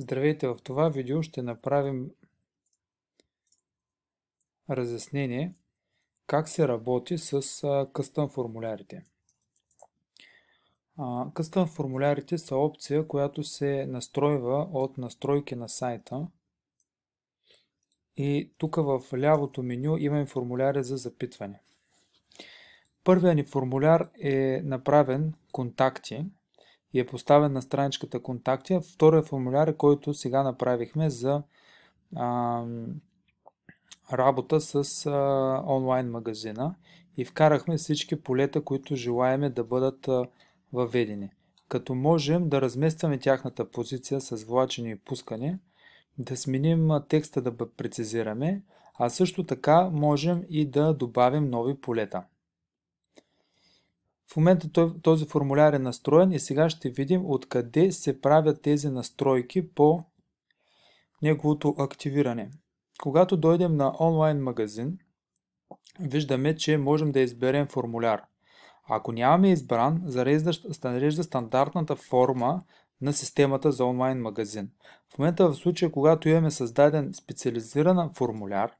Здравейте, в това видео ще направим разяснение как се работи с къстъм формулярите. Къстъм формулярите са опция, която се настройва от настройки на сайта. И тук в лявото меню имаме формуляри за запитване. Първият ни формуляр е направен контакти и е поставен на страничката контакти. Втория формуляр е който сега направихме за а, работа с а, онлайн магазина и вкарахме всички полета, които желаеме да бъдат а, въведени. Като можем да разместваме тяхната позиция с влачене и пускане, да сменим текста да прецизираме, а също така можем и да добавим нови полета. В момента този формуляр е настроен и сега ще видим откъде се правят тези настройки по неговото активиране. Когато дойдем на онлайн магазин, виждаме, че можем да изберем формуляр. Ако нямаме избран, зарежда стандартната форма на системата за онлайн магазин. В момента в случая, когато имаме създаден специализиран формуляр,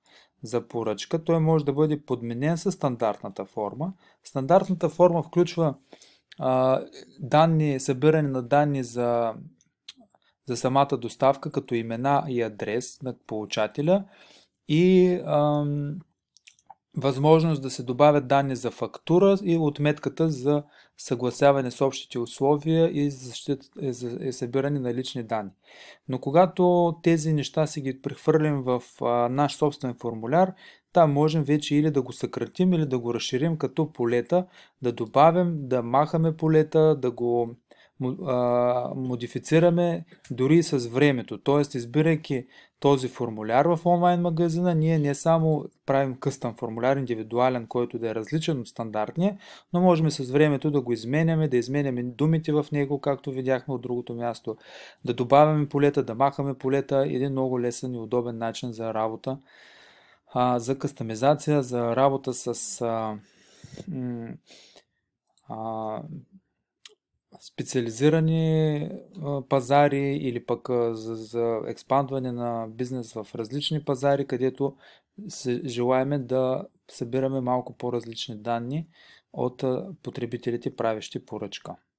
за поръчка, той може да бъде подменен с стандартната форма. Стандартната форма включва а, данни, събиране на данни за, за самата доставка, като имена и адрес на получателя и а, възможност да се добавят данни за фактура и отметката за съгласяване с общите условия и за, събиране на лични данни. Но когато тези неща си ги прехвърлим в наш собствен формуляр, там можем вече или да го съкратим, или да го разширим като полета, да добавим, да махаме полета, да го модифицираме дори с времето. Т.е. избирайки този формуляр в онлайн магазина, ние не само правим къстъм формуляр, индивидуален, който да е различен от стандартния, но можем с времето да го изменяме, да изменяме думите в него, както видяхме от другото място, да добавяме полета, да махаме полета, един много лесен и удобен начин за работа, а, за кастомизация, за работа с а, м- а, специализирани пазари или пък за, за експандване на бизнес в различни пазари, където се желаеме да събираме малко по-различни данни от потребителите, правещи поръчка.